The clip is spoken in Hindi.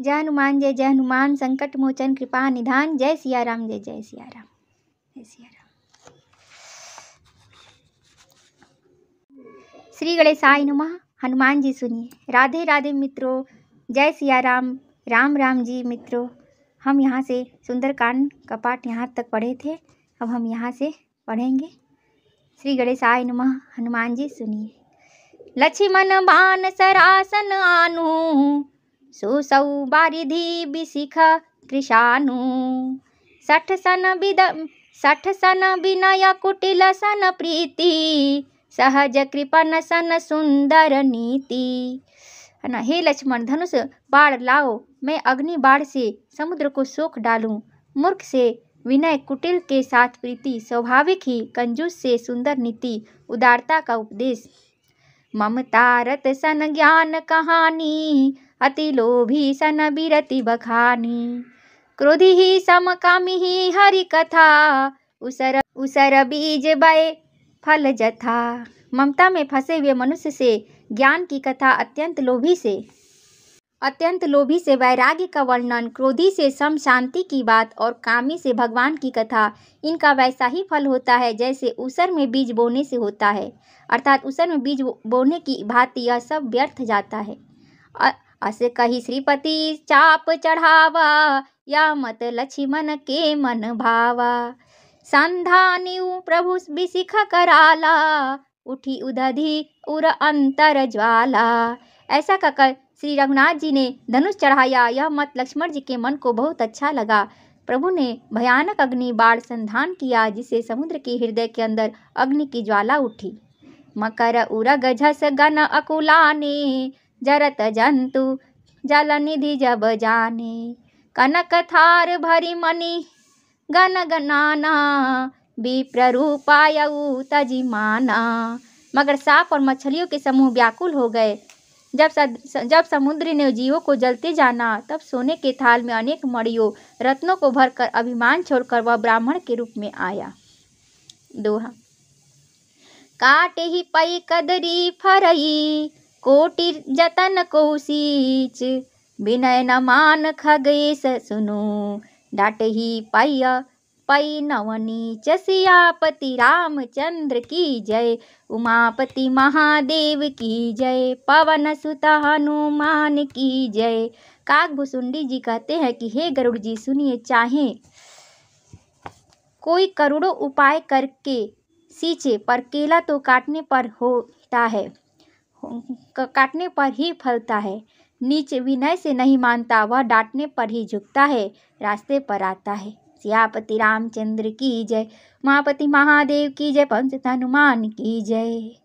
जय हनुमान जय जय हनुमान संकट मोचन कृपा निधान जय सिया राम जय जय सिया राम जय सिया राम श्री आय नुमा हनुमान जी सुनिए राधे राधे मित्रों जय सिया राम राम राम जी मित्रों हम यहाँ से सुंदरकांड का पाठ यहाँ तक पढ़े थे अब हम यहाँ से पढ़ेंगे श्री गणेशाय नुमा हनुमान जी सुनिए लक्ष्मण बान सरासन आनु सुसौ बारिधि बिशिख कृषानु सठ सन विद सठ सन विनय कुटिल सन प्रीति सहज कृपन सन सुंदर नीति है ना हे लक्ष्मण धनुष बाढ़ लाओ मैं अग्नि बाढ़ से समुद्र को सोख डालूं मूर्ख से विनय कुटिल के साथ प्रीति स्वाभाविक ही कंजूस से सुंदर नीति उदारता का उपदेश ममता रत सन ज्ञान कहानी अति लोभी सन बिरति बखानी क्रोधी ही समकामी ही हरि कथा उसर उसर बीज बय फल जथा ममता में फंसे हुए मनुष्य से ज्ञान की कथा अत्यंत लोभी से अत्यंत लोभी से वैराग्य का वर्णन क्रोधी से सम शांति की बात और कामी से भगवान की कथा इनका वैसा ही फल होता है जैसे उसर में बीज बोने से होता है अर्थात उसर में बीज बोने की भांति यह सब व्यर्थ जाता है अस कही श्रीपति चाप चढ़ावा या मत लक्ष्मण के मन भावा संधा प्रभु बिसिख कराला उठी उदधि उर अंतर ज्वाला ऐसा कहकर श्री रघुनाथ जी ने धनुष चढ़ाया यह मत लक्ष्मण जी के मन को बहुत अच्छा लगा प्रभु ने भयानक अग्नि बाढ़ संधान किया जिसे समुद्र के हृदय के अंदर अग्नि की ज्वाला उठी मकर उरग गजस गन अकुलाने जरत जंतु जलनिधि जब जाने कनक थार भरी मणि गन गनाना विप्ररूपायऊ तजिमाना मगर सांप और मछलियों के समूह व्याकुल हो गए जब सद, जब समुद्र ने जीवों को जलते जाना तब सोने के थाल में अनेक मड़ियों रत्नों को भरकर अभिमान छोड़कर वह ब्राह्मण के रूप में आया दोहा काटे ही पई कदरी फरई कोटि जतन को सीच बिनय न मान खगेश सुनो डट ही पाइया पई नवनीच सियापति रामचंद्र की जय उमापति महादेव की जय पवन सुत हनुमान की जय काकभुसुंडी जी कहते हैं कि हे गरुड़ जी सुनिए चाहे कोई करोड़ों उपाय करके सींचे पर केला तो काटने पर होता है काटने पर ही फलता है नीच विनय से नहीं मानता वह डांटने पर ही झुकता है रास्ते पर आता है सियापति रामचंद्र की जय महापति महादेव की जय पंच हनुमान की जय